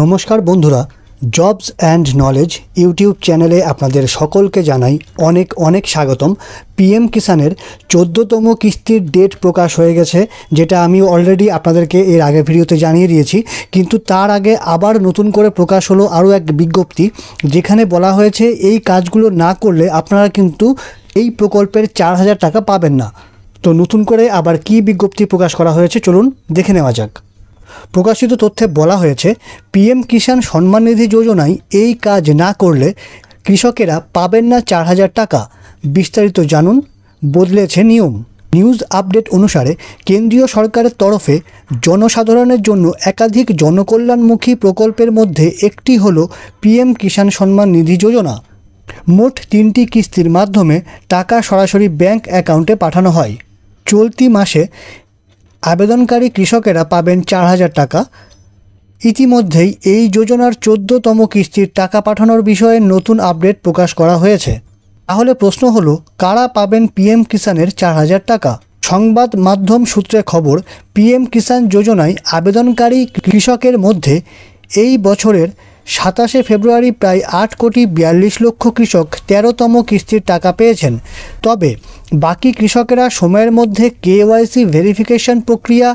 নমস্কার বন্ধুরা jobs and knowledge YouTube চ্যানেলে আপনাদের সকলকে জানাই অনেক অনেক স্বাগতম পিএম কিষানের চোদ্দোতম কিস্তির ডেট প্রকাশ হয়ে গেছে যেটা আমি অলরেডি আপনাদেরকে এর আগে ভিডিওতে জানিয়ে দিয়েছি কিন্তু তার আগে আবার নতুন করে প্রকাশ হলো আরও এক বিজ্ঞপ্তি যেখানে বলা হয়েছে এই কাজগুলো না করলে আপনারা কিন্তু এই প্রকল্পের চার হাজার টাকা পাবেন না তো নতুন করে আবার কি বিজ্ঞপ্তি প্রকাশ করা হয়েছে চলুন দেখে নেওয়া যাক প্রকাশিত তথ্যে বলা হয়েছে পিএম কিষাণ সম্মান নিধি যোজনায় এই কাজ না করলে কৃষকেরা পাবেন না চার হাজার টাকা বিস্তারিত জানুন বদলেছে নিয়ম নিউজ আপডেট অনুসারে কেন্দ্রীয় সরকারের তরফে জনসাধারণের জন্য একাধিক জনকল্যাণমুখী প্রকল্পের মধ্যে একটি হল পিএম কিষাণ সম্মান নিধি যোজনা মোট তিনটি কিস্তির মাধ্যমে টাকা সরাসরি ব্যাংক অ্যাকাউন্টে পাঠানো হয় চলতি মাসে আবেদনকারী কৃষকেরা পাবেন চার হাজার টাকা ইতিমধ্যেই এই যোজনার চোদ্দতম কিস্তির টাকা পাঠানোর বিষয়ে নতুন আপডেট প্রকাশ করা হয়েছে তাহলে প্রশ্ন হলো কারা পাবেন পিএম কিষানের চার হাজার টাকা সংবাদ মাধ্যম সূত্রে খবর পিএম কিষাণ যোজনায় আবেদনকারী কৃষকের মধ্যে এই বছরের সাতাশে ফেব্রুয়ারি প্রায় আট কোটি বিয়াল্লিশ লক্ষ কৃষক তেরোতম কিস্তির টাকা পেয়েছেন তবে বাকি কৃষকেরা সময়ের মধ্যে কেওয়াইসি ভেরিফিকেশন প্রক্রিয়া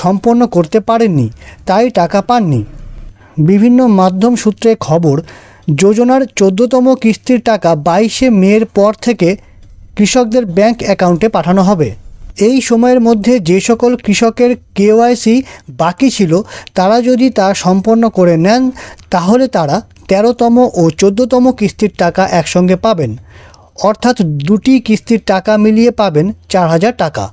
সম্পন্ন করতে পারেননি তাই টাকা পাননি বিভিন্ন মাধ্যম সূত্রে খবর যোজনার চোদ্দতম কিস্তির টাকা বাইশে মের পর থেকে কৃষকদের ব্যাংক অ্যাকাউন্টে পাঠানো হবে এই সময়ের মধ্যে যে সকল কৃষকের কেওয়াইসি বাকি ছিল তারা যদি তা সম্পন্ন করে নেন তাহলে তারা তেরোতম ও চোদ্দতম কিস্তির টাকা একসঙ্গে পাবেন অর্থাৎ দুটি কিস্তির টাকা মিলিয়ে পাবেন চার হাজার টাকা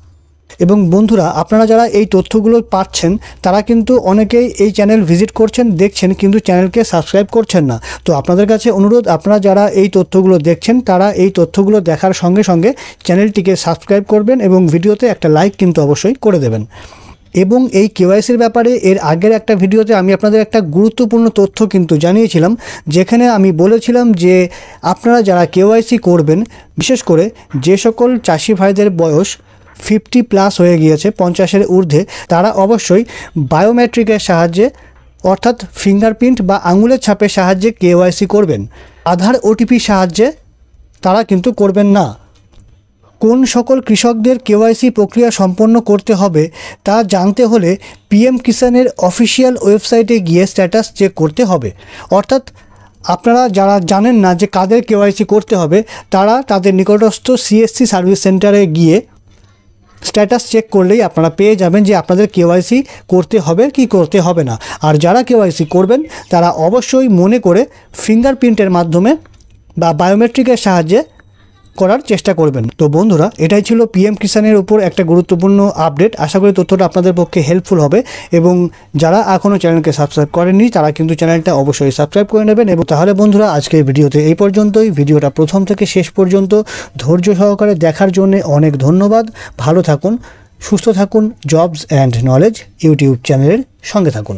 এবং বন্ধুরা আপনারা যারা এই তথ্যগুলো পাচ্ছেন তারা কিন্তু অনেকেই এই চ্যানেল ভিজিট করছেন দেখছেন কিন্তু চ্যানেলকে সাবস্ক্রাইব করছেন না তো আপনাদের কাছে অনুরোধ আপনারা যারা এই তথ্যগুলো দেখছেন তারা এই তথ্যগুলো দেখার সঙ্গে সঙ্গে চ্যানেলটিকে সাবস্ক্রাইব করবেন এবং ভিডিওতে একটা লাইক কিন্তু অবশ্যই করে দেবেন এবং এই কেওয়াইসির ব্যাপারে এর আগের একটা ভিডিওতে আমি আপনাদের একটা গুরুত্বপূর্ণ তথ্য কিন্তু জানিয়েছিলাম যেখানে আমি বলেছিলাম যে আপনারা যারা কেওয়াইসি করবেন বিশেষ করে যে সকল চাষি ভাইদের বয়স ফিফটি প্লাস হয়ে গিয়েছে পঞ্চাশের ঊর্ধ্বে তারা অবশ্যই বায়োমেট্রিকের সাহায্যে অর্থাৎ ফিঙ্গারপ্রিন্ট বা আঙুলের ছাপের সাহায্যে কেওয়াইসি করবেন আধার ওটিপি সাহায্যে তারা কিন্তু করবেন না কোন সকল কৃষকদের কেওয়াইসি প্রক্রিয়া সম্পন্ন করতে হবে তা জানতে হলে পিএম কিষানের অফিসিয়াল ওয়েবসাইটে গিয়ে স্ট্যাটাস চেক করতে হবে অর্থাৎ আপনারা যারা জানেন না যে কাদের কেওয়াইসি করতে হবে তারা তাদের নিকটস্থ সিএসসি সার্ভিস সেন্টারে গিয়ে স্ট্যাটাস চেক করলেই আপনারা পেয়ে যাবেন যে আপনাদের কেওয়াইসি করতে হবে কি করতে হবে না আর যারা কেওয়াইসি করবেন তারা অবশ্যই মনে করে ফিঙ্গারপ্রিন্টের মাধ্যমে বা বায়োমেট্রিকের সাহায্যে করার চেষ্টা করবেন তো বন্ধুরা এটাই ছিল পিএম কিষানের উপর একটা গুরুত্বপূর্ণ আপডেট আশা করি তথ্যটা আপনাদের পক্ষে হেল্পফুল হবে এবং যারা এখনও চ্যানেলকে সাবস্ক্রাইব করেননি তারা কিন্তু চ্যানেলটা অবশ্যই সাবস্ক্রাইব করে নেবেন এবং তাহলে বন্ধুরা আজকের ভিডিওতে এই পর্যন্তই ভিডিওটা প্রথম থেকে শেষ পর্যন্ত ধৈর্য সহকারে দেখার জন্য অনেক ধন্যবাদ ভালো থাকুন সুস্থ থাকুন জবস অ্যান্ড নলেজ ইউটিউব চ্যানেলের সঙ্গে থাকুন